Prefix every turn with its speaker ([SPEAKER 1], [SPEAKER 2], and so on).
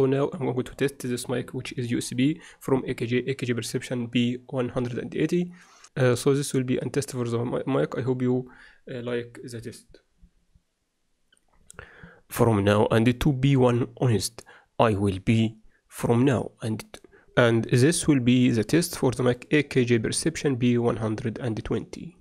[SPEAKER 1] So now I'm going to test this mic which is USB from AKG, AKG Perception B180. Uh, so this will be a test for the mic. I hope you uh, like the test. From now and to be one honest, I will be from now and and this will be the test for the mic AKG Perception B120.